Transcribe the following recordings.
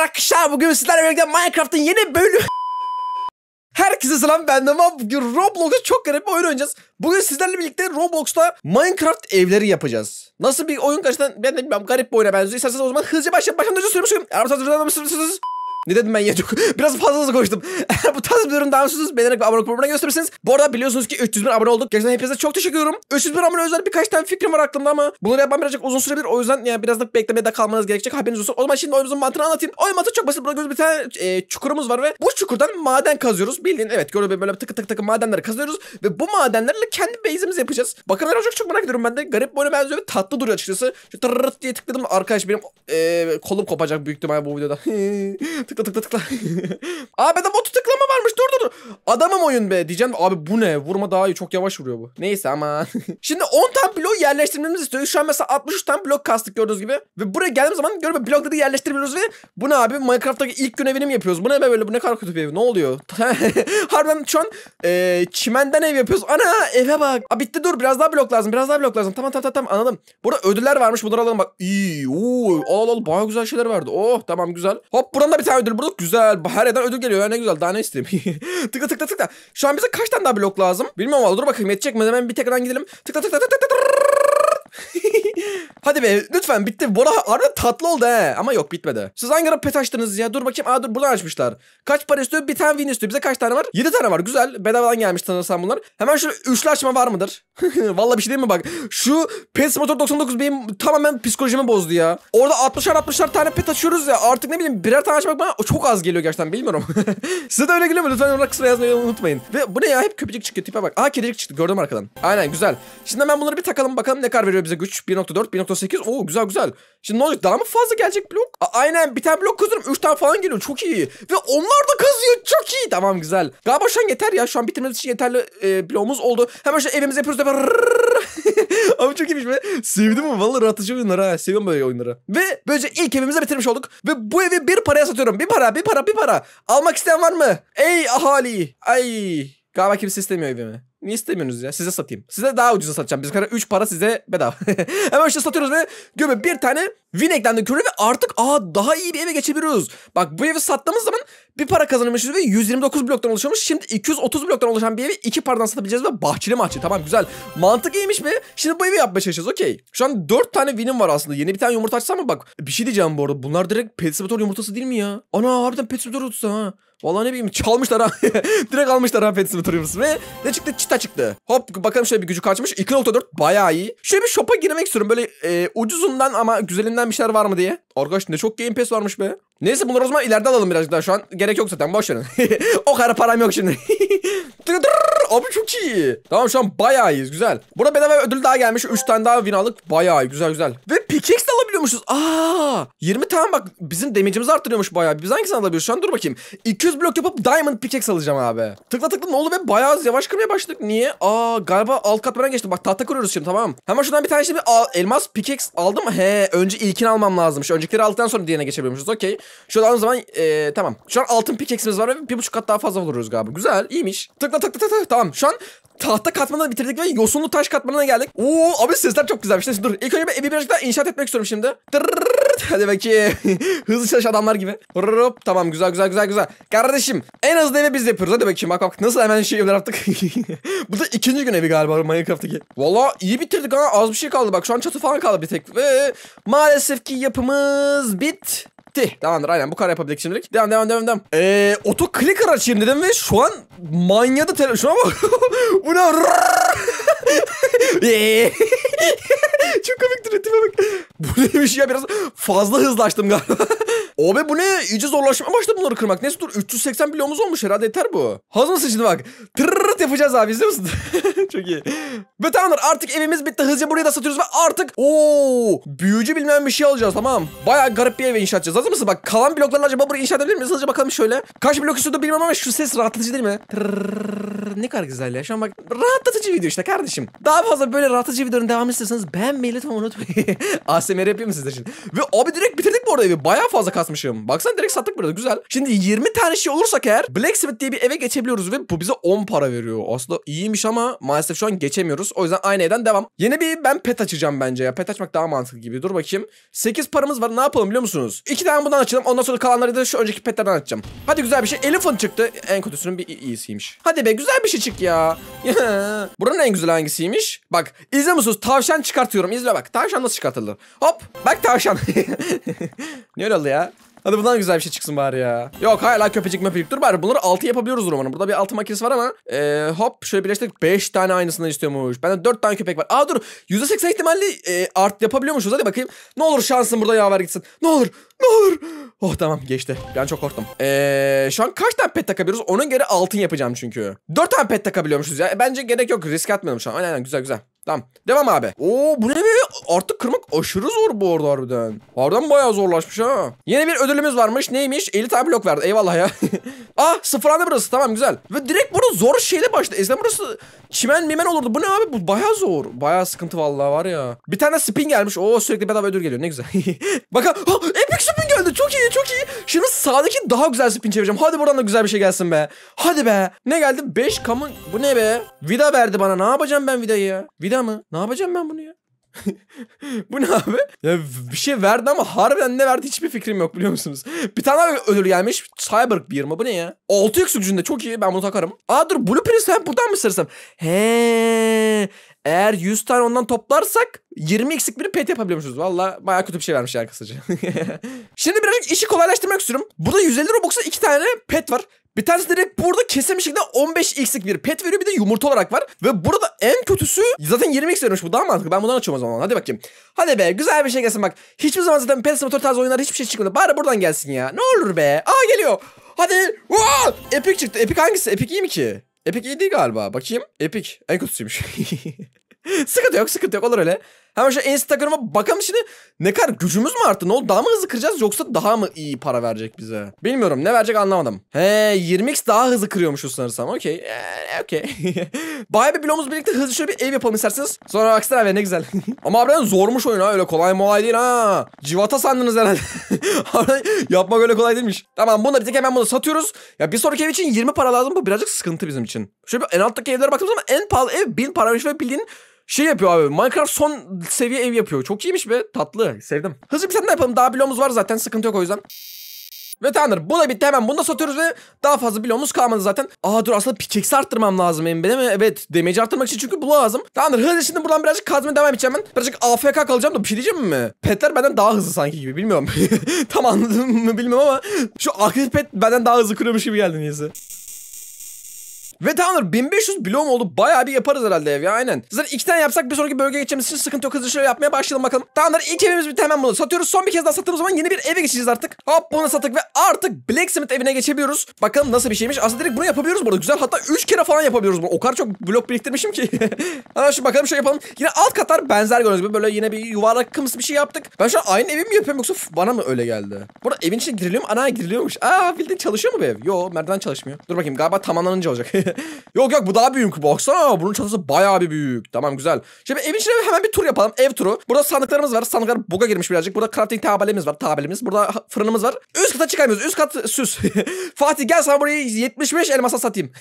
Merhabalar arkadaşlar bugün sizlerle birlikte Minecraft'ın yeni bölümü Herkese selam ben de bugün Roblox'a çok garip bir oyun oynayacağız. Bugün sizlerle birlikte Roblox'ta Minecraft evleri yapacağız. Nasıl bir oyun gerçekten ben de bilmiyorum garip bir oyuna benziyor. İsterseniz o zaman hızlıca başlamadan önce sürmüşüm. Eğer bu tarz videolardan ne dedim ben ya çok biraz fazla hızlı koştum. Eğer bu tarz bir ürün daha musunuz beğenerek ve abone olmayı gösterirsiniz. Bu arada biliyorsunuz ki 300 bin abone olduk. Gerçekten hepinize çok teşekkür ediyorum. 300 bin abone özel birkaç tane fikrim var aklımda ama bunları yapmam birazcık uzun sürebilir. O yüzden yani biraz da beklemeye de kalmanız gerekecek. Haberiniz olsun. O zaman şimdi oyunumuzun mantığını anlatayım. Oyun mantığı çok basit. Burada göz bir tane e, çukurumuz var ve bu çukurdan maden kazıyoruz. Bildiğin evet gördüğünüz böyle tıkı tıkı tıkı madenleri kazıyoruz ve bu madenlerle kendi base'imizi yapacağız. Bakın ben çok çok merak ediyorum ben de. Garip böyle benziyor ve tatlı duruyor açıkçası. Şu tırırt diye tıkladım arkadaş benim e, kolum kopacak büyük ihtimalle bu videoda. tıkla tıkla tıkla. Aa bende botu tıklama varmış. Dur dur dur. Adamım oyun be diyeceğim. Abi bu ne? Vurma daha iyi. Çok yavaş vuruyor bu. Neyse ama. Şimdi 10 tane blok yerleştirmemizi istiyor. Şu an mesela 63 tane blok kastık gördüğünüz gibi. Ve buraya geldiğim zaman görüyorum blokları yerleştirebiliyoruz ve bu ne abi? Minecraft'taki ilk gün evini mi yapıyoruz? Bu ne be böyle? Bu ne kadar kötü bir ev? Ne oluyor? Harbiden şu an e, çimenden ev yapıyoruz. Ana eve bak. Aa, bitti dur. Biraz daha blok lazım. Biraz daha blok lazım. Tamam tamam tamam anladım. Burada ödüller varmış. Bunları alalım bak. İyi. Oo, al al. baya güzel şeyler vardı Oh tamam güzel. Hop buranın da bir tane ödül bulduk. Güzel. Her yerden ödül geliyor. ne güzel. Daha ne isteyeyim? tıkla tıkla tıkla. Şu an bize kaç tane daha blok lazım? Bilmiyorum valla. Dur bakayım yetecek mi? Hemen bir tekrardan gidelim. Tıkla tıkla tıkla tıkla. tıkla. Hadi be lütfen bitti. Bora arada tatlı oldu he. Ama yok bitmedi. Siz hangi pet açtınız ya? Dur bakayım. Aa dur buradan açmışlar. Kaç para istiyor? Bir tane win istiyor. Bize kaç tane var? 7 tane var. Güzel. Bedavadan gelmiş sanırsam bunlar. Hemen şu üçlü açma var mıdır? Valla bir şey değil mi bak. Şu pet motor 99 benim tamamen psikolojimi bozdu ya. Orada 60'ar 60'ar tane pet açıyoruz ya. Artık ne bileyim birer tane açmak bana çok az geliyor gerçekten bilmiyorum. Size de öyle geliyor mu? Lütfen olarak sıra yazmayı unutmayın. Ve bu ne ya? Hep köpecik çıkıyor. Tipe bak. Aa kedicik çıktı. Gördüm arkadan. Aynen güzel. Şimdi hemen bunları bir takalım bakalım ne kar veriyor veriyor bize güç. 1.4, 1.8. Oo güzel güzel. Şimdi ne olacak? Daha mı fazla gelecek blok? A aynen bir tane blok kazıyorum. 3 tane falan geliyor. Çok iyi. Ve onlar da kazıyor. Çok iyi. Tamam güzel. Galiba şu an yeter ya. Şu an bitirmemiz için yeterli e, bloğumuz oldu. Hemen şu evimizi yapıyoruz. Abi çok iyiymiş be. Sevdim mi? Vallahi rahatlatıcı oyunlar ha. Seviyorum böyle oyunları. Ve böylece ilk evimizi bitirmiş olduk. Ve bu evi bir paraya satıyorum. Bir para, bir para, bir para. Almak isteyen var mı? Ey ahali. Ay. Galiba kimse istemiyor evimi. Niye istemiyorsunuz ya? Size satayım. Size daha ucuza satacağım. Biz kadar 3 para size bedava. Hemen işte satıyoruz ve gömü bir tane Win eklendi kürü ve artık aa daha iyi bir eve geçebiliyoruz. Bak bu evi sattığımız zaman bir para kazanmışız ve 129 bloktan oluşmuş. Şimdi 230 bloktan oluşan bir evi 2 paradan satabileceğiz ve bahçeli mahçeli. Tamam güzel. Mantık iyiymiş mi? Şimdi bu evi yapmaya çalışacağız. Okey. Şu an 4 tane win'im var aslında. Yeni bir tane yumurta açsam mı? Bak bir şey diyeceğim bu arada. Bunlar direkt pet yumurtası değil mi ya? Ana harbiden pet simulator ha. Vallahi ne bileyim çalmışlar ha. Direkt almışlar ha Pet Simulator'ımızı. Ve ne çıktı? Çita çıktı. Hop bakalım şöyle bir gücü kaçmış. 2.4 bayağı iyi. Şöyle bir shop'a girmek istiyorum. Böyle e, ucuzundan ama güzelinden bir şeyler var mı diye. Arkadaş ne çok Game Pass varmış be. Neyse bunları o zaman ileride alalım birazcık daha şu an. Gerek yok zaten boş verin. o kadar param yok şimdi. Abi çok iyi. Tamam şu an bayağı iyiyiz güzel. Burada bedava ödül daha gelmiş. 3 tane daha vinalık. Bayağı iyi, güzel güzel. Ve pickaxe alabiliyormuşuz. Aa 20 tane bak bizim damage'imizi arttırıyormuş bayağı. Biz hangisini alabiliyoruz şu an dur bakayım. 200 blok yapıp diamond pickaxe alacağım abi. Tıkla tıkla ne oldu be bayağı yavaş kırmaya başladık. Niye? Aa galiba alt katmana geçtim. Bak tahta kuruyoruz şimdi tamam. Hemen şuradan bir tane işte bir al, elmas pickaxe aldım. He önce ilkini almam lazım. Şu öncekileri aldıktan sonra diğerine geçebiliyormuşuz. Okey. Şurada aldığım zaman ee, tamam. Şu an altın pickaxe'imiz var ve bir buçuk kat daha fazla vuruyoruz galiba. Güzel iyiymiş. Tıkla tıkla tıkla. Tamam şu an tahta katmanını bitirdik ve yosunlu taş katmanına geldik. Oo abi sesler çok güzelmiş. Neyse dur. İlk önce bir evi birazcık daha inşaat etmek istiyorum şimdi. Dırrrr, hadi bakayım. hızlı çalış adamlar gibi. Hop tamam güzel güzel güzel güzel. Kardeşim en hızlı evi biz yapıyoruz. Hadi bakayım bak bak nasıl hemen şey evler yaptık. Bu da ikinci gün evi galiba Minecraft'taki. Valla iyi bitirdik ha az bir şey kaldı bak şu an çatı falan kaldı bir tek. Ve maalesef ki yapımız bit Bitti. Tamamdır aynen bu kadar yapabildik şimdilik. Devam devam devam devam. Eee oto clicker açayım dedim ve şu an manyadı tele... Şuna bak. bu ne? Çok komik türetime bak. Bu neymiş ya biraz fazla hızlaştım galiba. Abi bu ne? İyice zorlaşmaya başladı bunları kırmak. Neyse dur 380 bloğumuz olmuş herhalde yeter bu. Hazır mısın şimdi bak? Tırırırt yapacağız abi izliyor musun? Çok iyi. Ve tamamdır artık evimiz bitti. Hızlıca burayı da satıyoruz ve artık ooo büyücü bilmem bir şey alacağız tamam. Baya garip bir ev inşa edeceğiz. Hazır mısın? Bak kalan bloklarla acaba burayı inşa edebilir miyiz? Hızlıca bakalım şöyle. Kaç blok üstünde bilmem ama şu ses rahatlatıcı değil mi? Tırırırt. Ne kadar güzel ya. Şu an bak rahatlatıcı video işte kardeşim. Daha fazla böyle rahatlatıcı videonun devamı istiyorsanız beğenmeyi etmeyi lütfen unutmayın. ASMR yapayım mı sizler için? Ve abi direkt bitirdik bu arada evi. Baya fazla kasmışım. Baksana direkt sattık burada güzel. Şimdi 20 tane şey olursak eğer Blacksmith diye bir eve geçebiliyoruz ve bu bize 10 para veriyor. Aslında iyiymiş ama maalesef şu an geçemiyoruz. O yüzden aynı evden devam. Yeni bir ben pet açacağım bence ya. Pet açmak daha mantıklı gibi. Dur bakayım. 8 paramız var. Ne yapalım biliyor musunuz? 2 tane bundan açalım. Ondan sonra kalanları da şu önceki petlerden açacağım. Hadi güzel bir şey. Elephant çıktı. En kötüsünün bir iyisiymiş. Hadi be güzel bir şey çık ya. Buranın en güzel hangisiymiş? Bak izle musunuz? Tavşan çıkartıyorum. İzle izle bak. Tavşan nasıl çıkartılır? Hop. Bak tavşan. ne öyle oldu ya? Hadi bundan güzel bir şey çıksın bari ya. Yok hala köpecik möpecik. Dur bari bunları altı yapabiliyoruz umarım. Burada bir altı makinesi var ama. Ee, hop şöyle birleştirdik. Beş tane aynısından istiyormuş. Bende dört tane köpek var. Aa dur. Yüzde seksen ihtimalle e, art yapabiliyormuşuz. Hadi bakayım. Ne olur şansın burada yaver gitsin. Ne olur. Ne olur. Oh tamam geçti. Ben çok korktum. Ee, şu an kaç tane pet takabiliyoruz? Onun geri altın yapacağım çünkü. Dört tane pet takabiliyormuşuz ya. E, bence gerek yok. Risk atmıyorum şu an. Aynen aynen güzel güzel. Tamam. Devam abi. Oo bu ne be? artık kırmak aşırı zor bu arada harbiden. Harbiden bayağı zorlaşmış ha. Yeni bir ödülümüz varmış. Neymiş? 50 tane blok verdi. Eyvallah ya. ah sıfırlandı burası. Tamam güzel. Ve direkt burada zor şeyle başladı. Eskiden burası çimen mimen olurdu. Bu ne abi? Bu bayağı zor. Bayağı sıkıntı vallahi var ya. Bir tane spin gelmiş. Oo sürekli bedava ödül geliyor. Ne güzel. Bakın. Oh, epic spin geldi. Çok iyi çok iyi. Şimdi sağdaki daha güzel spin çevireceğim. Hadi buradan da güzel bir şey gelsin be. Hadi be. Ne geldi? 5 kamın. Bu ne be? Vida verdi bana. Ne yapacağım ben vidayı ya? Vida mı? Ne yapacağım ben bunu ya? Bu ne abi? Ya bir şey verdi ama harbiden ne verdi hiçbir fikrim yok biliyor musunuz? Bir tane abi ödül gelmiş. Cyborg bir mi? Bu ne ya? Altı yüksücünde çok iyi. Ben bunu takarım. Aa dur Blueprint hem buradan mı sırsam? He. Eğer 100 tane ondan toplarsak 20 eksik biri pet yapabiliyormuşuz. Valla baya kötü bir şey vermiş yani kısaca. Şimdi birazcık işi kolaylaştırmak istiyorum. Burada 150 Robux'a 2 tane pet var. Bir tanesi direkt burada kesin şekilde 15x'lik bir pet veriyor bir de yumurta olarak var. Ve burada en kötüsü zaten 20x vermiş bu daha mantıklı. Ben bundan açıyorum o zaman. Hadi bakayım. Hadi be güzel bir şey gelsin bak. Hiçbir zaman zaten pet simulator tarzı oyunlar hiçbir şey çıkmadı. Bari buradan gelsin ya. Ne olur be. Aa geliyor. Hadi. Wow! Epic çıktı. Epic hangisi? Epic iyi mi ki? Epic iyi değil galiba. Bakayım. Epic. En kötüsüymüş. sıkıntı yok sıkıntı yok olur öyle. Hemen şu Instagram'a bakalım şimdi. Ne kadar gücümüz mü arttı? Ne oldu? Daha mı hızlı kıracağız yoksa daha mı iyi para verecek bize? Bilmiyorum. Ne verecek anlamadım. He 20x daha hızlı kırıyormuşuz sanırsam. Okey. Ee, Okey. Bayağı bir bloğumuz birlikte hızlı şöyle bir ev yapalım isterseniz. Sonra baksana abi ne güzel. Ama harbiden zormuş oyun ha. Öyle kolay molay değil ha. Civata sandınız herhalde. Yapmak öyle kolay değilmiş. Tamam bunu da bitik hemen bunu satıyoruz. Ya bir sonraki ev için 20 para lazım. Bu birazcık sıkıntı bizim için. Şöyle en alttaki evlere baktığımız zaman en pahalı ev 1000 paraymış ve bildiğin şey yapıyor abi Minecraft son seviye ev yapıyor. Çok iyiymiş be tatlı sevdim. Hızlı bir tane daha yapalım daha bloğumuz var zaten sıkıntı yok o yüzden. Ve Tanrı bu da bitti hemen bunu da satıyoruz ve daha fazla bloğumuz kalmadı zaten. Aa dur aslında pickaxe arttırmam lazım benim değil mi? Evet damage arttırmak için çünkü bu lazım. Tanrı hızlı şimdi buradan birazcık kazmaya devam edeceğim ben. Birazcık AFK kalacağım da bir şey diyeceğim mi? Petler benden daha hızlı sanki gibi bilmiyorum. Tam anladım mı bilmiyorum ama şu akıllı pet benden daha hızlı kırıyormuş gibi geldi niyeyse. Ve tamamdır 1500 bloğum oldu. Bayağı bir yaparız herhalde ev ya aynen. Zaten iki tane yapsak bir sonraki bölgeye geçeceğimiz için sıkıntı yok. Hızlı şöyle yapmaya başlayalım bakalım. Tamamdır ilk evimiz bitti hemen bunu satıyoruz. Son bir kez daha sattığımız zaman yeni bir eve geçeceğiz artık. Hop bunu sattık ve artık Blacksmith evine geçebiliyoruz. Bakalım nasıl bir şeymiş. Aslında direkt bunu yapabiliyoruz burada. Güzel hatta 3 kere falan yapabiliyoruz bunu. O kadar çok blok biriktirmişim ki. ha şu bakalım şey yapalım. Yine alt katlar benzer gördüğünüz gibi böyle yine bir yuvarlak kımsı bir şey yaptık. Ben şu an aynı evi mi yapıyorum yoksa bana mı öyle geldi? Burada evin içine giriliyor mu? Ana giriliyormuş. Aa bildin çalışıyor mu bu ev? Yo merdiven çalışmıyor. Dur bakayım galiba tamamlanınca olacak. yok yok bu daha büyük. Baksana bunun çatısı bayağı bir büyük. Tamam güzel. Şimdi evin içine hemen bir tur yapalım. Ev turu. Burada sandıklarımız var. Sandıklar buga girmiş birazcık. Burada crafting tabelemiz var. tabelemiz Burada fırınımız var. Üst kata çıkamıyoruz. Üst kat süs. Fatih gel sana burayı 75 elmasa satayım.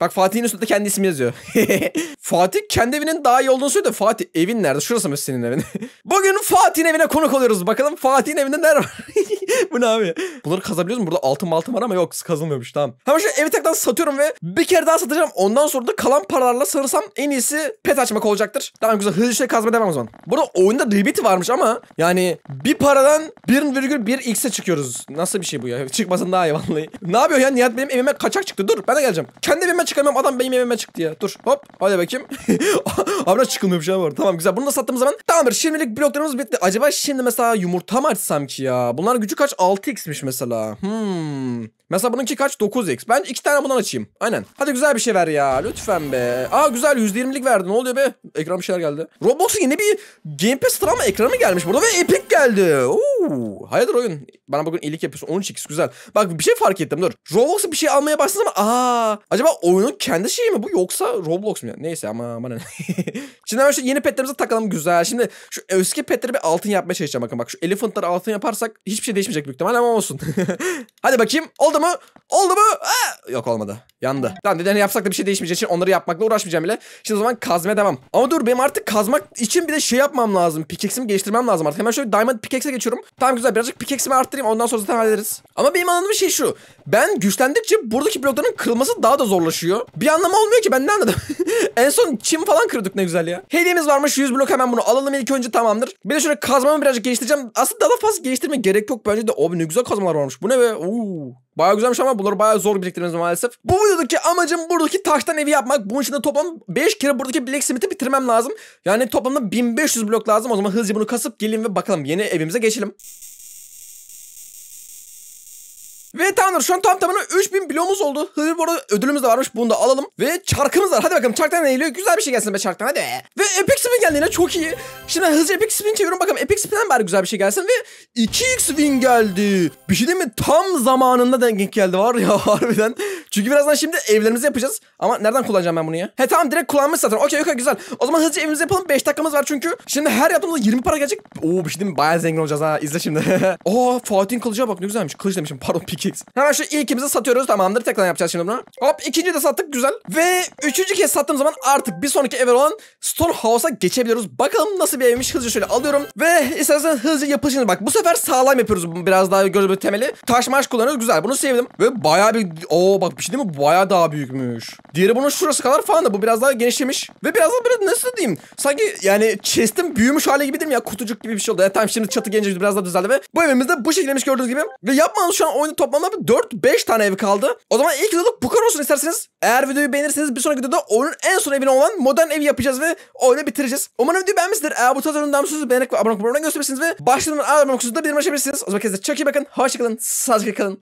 Bak Fatih'in üstünde kendi ismi yazıyor. Fatih kendi evinin daha iyi olduğunu söylüyor. Fatih evin nerede? Şurası mı senin evin? Bugün Fatih'in evine konuk oluyoruz. Bakalım Fatih'in evinde nerede var? Bu ne abi? Bunları kazabiliyoruz mu? Burada altın altın var ama yok kazılmıyormuş tamam. Hemen şu evi tekrar satıyorum ve bir kere daha satacağım. Ondan sonra da kalan paralarla sarırsam en iyisi pet açmak olacaktır. Tamam güzel hızlı şey kazma devam o zaman. Burada oyunda limiti varmış ama yani bir paradan 1,1x'e çıkıyoruz. Nasıl bir şey bu ya? Çıkmasın daha iyi vallahi. Ne yapıyor ya? Nihat benim evime kaçak çıktı. Dur ben de geleceğim kendi evime çıkamam adam benim evime çıktı ya. Dur hop hadi bakayım. Abla çıkılmıyormuş bir şey var Tamam güzel bunu da sattığımız zaman tamamdır şimdilik bloklarımız bitti. Acaba şimdi mesela yumurta mı açsam ki ya? Bunlar gücü kaç? 6x'miş mesela. Hmm. Mesela bununki kaç? 9x. Ben iki tane bundan açayım. Aynen. Hadi güzel bir şey ver ya. Lütfen be. Aa güzel %20'lik verdi. Ne oluyor be? Ekran bir şeyler geldi. Roblox'un yeni bir Game Pass travma ekranı gelmiş burada ve Epic geldi. Oo. Hayırdır oyun? Bana bakın iyilik yapıyorsun. 13x güzel. Bak bir şey fark ettim dur. Roblox'a bir şey almaya başladın ama aa acaba oyunun kendi şeyi mi bu yoksa Roblox mu? Neyse ama bana ne. Şimdi hemen şu yeni petlerimize takalım güzel. Şimdi şu eski petleri bir altın yapmaya çalışacağım bakın. Bak şu elephantları altın yaparsak hiçbir şey değişmeyecek büyük ihtimalle ama olsun. Hadi bakayım. Oldu Oldu mu? Oldu mu? Aa! Yok olmadı. Yandı. Tamam dedeni hani yapsak da bir şey değişmeyeceği için onları yapmakla uğraşmayacağım bile. Şimdi o zaman kazmaya devam. Ama dur benim artık kazmak için bir de şey yapmam lazım. Pickaxe'imi geliştirmem lazım artık. Hemen şöyle diamond pickaxe'e geçiyorum. Tamam güzel birazcık pickaxe'imi arttırayım ondan sonra zaten hallederiz. Ama benim anladığım şey şu. Ben güçlendikçe buradaki blokların kırılması daha da zorlaşıyor. Bir anlamı olmuyor ki ben ne anladım. en son çim falan kırdık ne güzel ya. Hediyemiz varmış 100 blok hemen bunu alalım ilk önce tamamdır. Bir de şöyle kazmamı birazcık geliştireceğim. Aslında daha fazla geliştirme gerek yok. Bence de o ne güzel kazmalar varmış. Bu ne be? Oo. Baya güzelmiş ama bunları baya zor biriktirmemiz maalesef. Bu videodaki amacım buradaki taştan evi yapmak. Bunun için de toplam 5 kere buradaki blacksmith'i bitirmem lazım. Yani toplamda 1500 blok lazım. O zaman hızlıca bunu kasıp gelin ve bakalım yeni evimize geçelim. Ve tamamdır şu an tam tamına 3000 bloğumuz oldu. Hır bu arada ödülümüz de varmış bunu da alalım. Ve çarkımız var. Hadi bakalım çarktan ne geliyor? Güzel bir şey gelsin be çarktan hadi Ve epic spin geldi yine çok iyi. Şimdi hızlı epic spin çeviriyorum bakalım. Epic spin'den bari güzel bir şey gelsin. Ve 2x win geldi. Bir şey değil mi? Tam zamanında denk geldi var ya harbiden. Çünkü birazdan şimdi evlerimizi yapacağız. Ama nereden kullanacağım ben bunu ya? He tamam direkt kullanmış zaten. Okey okey güzel. O zaman hızlıca evimizi yapalım. 5 dakikamız var çünkü. Şimdi her yaptığımızda 20 para gelecek. Oo bir şey değil mi? Bayağı zengin olacağız ha. İzle şimdi. Oo Fatih'in kılıcıya bak ne güzelmiş. Kılıç demişim. Pardon pik 2 Hemen şu ilkimizi satıyoruz tamamdır. Tekrar yapacağız şimdi bunu. Hop ikinci de sattık güzel. Ve üçüncü kez sattığım zaman artık bir sonraki ev olan House'a geçebiliyoruz. Bakalım nasıl bir evmiş hızlıca şöyle alıyorum. Ve istersen hızlı yapılışını bak. Bu sefer sağlam yapıyoruz biraz daha gözü temeli. Taş maş kullanıyoruz güzel bunu sevdim. Ve bayağı bir o bak bir şey değil mi? Bayağı daha büyükmüş. Diğeri bunun şurası kadar falan da bu biraz daha genişlemiş. Ve biraz daha böyle nasıl diyeyim? Sanki yani chest'im büyümüş hali gibi değil mi ya? Kutucuk gibi bir şey oldu. Ya tamam şimdi çatı genişledi biraz daha düzeldi ve bu evimizde bu şekildemiş gördüğünüz gibi. Ve yapmanız şu an oyunu top toplamda 4-5 tane ev kaldı. O zaman ilk videoluk bu kadar olsun isterseniz. Eğer videoyu beğenirseniz bir sonraki videoda oyunun en son evine olan modern evi yapacağız ve oyunu bitireceğiz. Umarım videoyu beğenmişsinizdir. Eğer bu tarz oyunun musunuz beğenip ve abone olmayı göstermişsiniz ve başlığından abone olmak da bildirim açabilirsiniz. O zaman kendinize çok iyi bakın. Hoşçakalın. Sağlıcakla kalın.